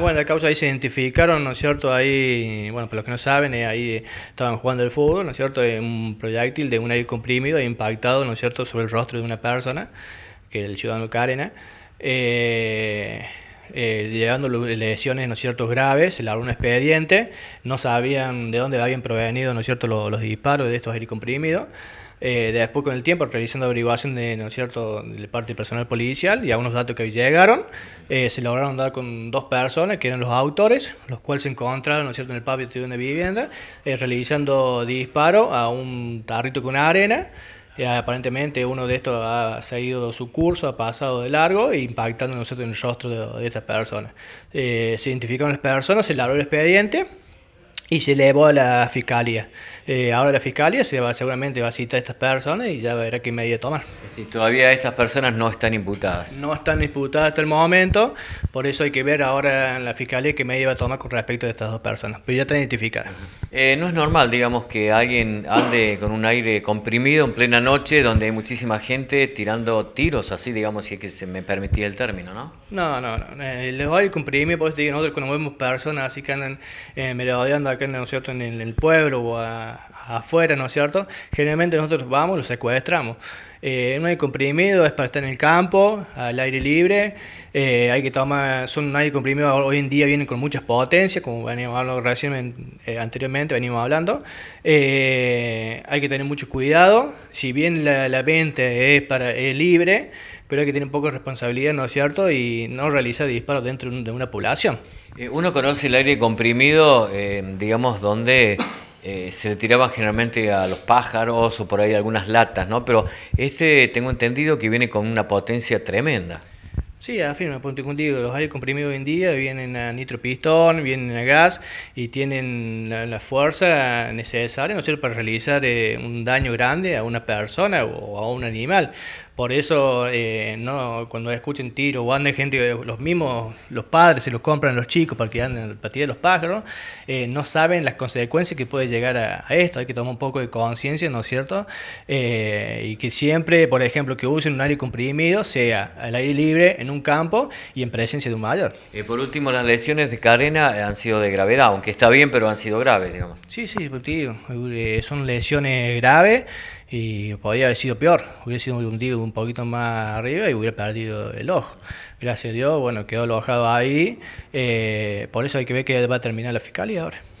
Bueno, la causa ahí se identificaron, ¿no es cierto? Ahí, bueno, para los que no saben, eh, ahí estaban jugando el fútbol, ¿no es cierto? Un proyectil de un aire comprimido e impactado, ¿no es cierto?, sobre el rostro de una persona, que es el ciudadano Carena. Eh, eh, llegando lesiones, ¿no es graves, se elaboró un expediente, no sabían de dónde habían provenido, ¿no cierto?, los, disparos de estos aires Eh, después con el tiempo realizando averiguación de, ¿no cierto?, de parte del personal policial y algunos datos que llegaron, eh, se lograron dar con dos personas que eran los autores, los cuales se encontraron, ¿no cierto?, en el patio de una vivienda, eh, realizando disparos a un tarrito con arena, Ah, aparentemente uno de estos ha seguido su curso, ha pasado de largo, impactando nosotros en el rostro de, estas personas. Eh, se identificaron las personas, se largó el expediente y se elevó a la fiscalía. Eh, ahora la fiscalía seguramente va a citar a estas personas y ya verá qué medida tomar. Si todavía estas personas no están imputadas. No están imputadas hasta el momento, por eso hay que ver ahora en la fiscalía qué medida va a tomar con respecto a estas dos personas, pero ya están identificadas. Eh, no es normal, digamos, que alguien ande con un aire comprimido en plena noche donde hay muchísima gente tirando tiros así, digamos, si es que se me permitía el término, ¿no? No, no, no. Eh, les voy a comprimir, porque digo, nosotros vemos personas así que andan eh, merodeando acá, ¿no cierto?, en el, pueblo o afuera, ¿no es cierto? Generalmente nosotros vamos, los secuestramos. Eh, un aire comprimido es para estar en el campo, al aire libre. Eh, hay que tomar, son un aire comprimido hoy en día vienen con muchas potencias, como venimos hablando recién, eh, anteriormente venimos hablando. hay que tener mucho cuidado. Si bien la, mente venta es para es libre, pero hay que tener un poco de responsabilidad, ¿no es cierto? Y no realizar disparos dentro de una población. Uno conoce el aire comprimido, digamos, donde eh, se le tiraban generalmente a los pájaros o por ahí algunas latas, ¿no? Pero este tengo entendido que viene con una potencia tremenda. Sí, afirma, punto contigo. Los aires comprimidos hoy en día vienen a nitropistón, vienen a gas y tienen la, fuerza necesaria ¿no para realizar eh, un daño grande a una persona o a un animal. Por eso, eh, no, cuando escuchen tiro o anden gente, eh, los mismos, los padres, se los compran los chicos para que anden para de los pájaros, eh, no saben las consecuencias que puede llegar a, esto. Hay que tomar un poco de conciencia, ¿no es cierto? y que siempre, por ejemplo, que usen un aire comprimido, sea al aire libre, en un campo y en presencia de un mayor. por último, las lesiones de cadena han sido de gravedad, aunque está bien, pero han sido graves, digamos. Sí, sí, son lesiones graves y podría haber sido peor, hubiera sido hundido un poquito más arriba y hubiera perdido el ojo. Gracias a Dios, bueno, quedó bajado ahí, eh, por eso hay que ver que va a terminar la fiscalía ahora.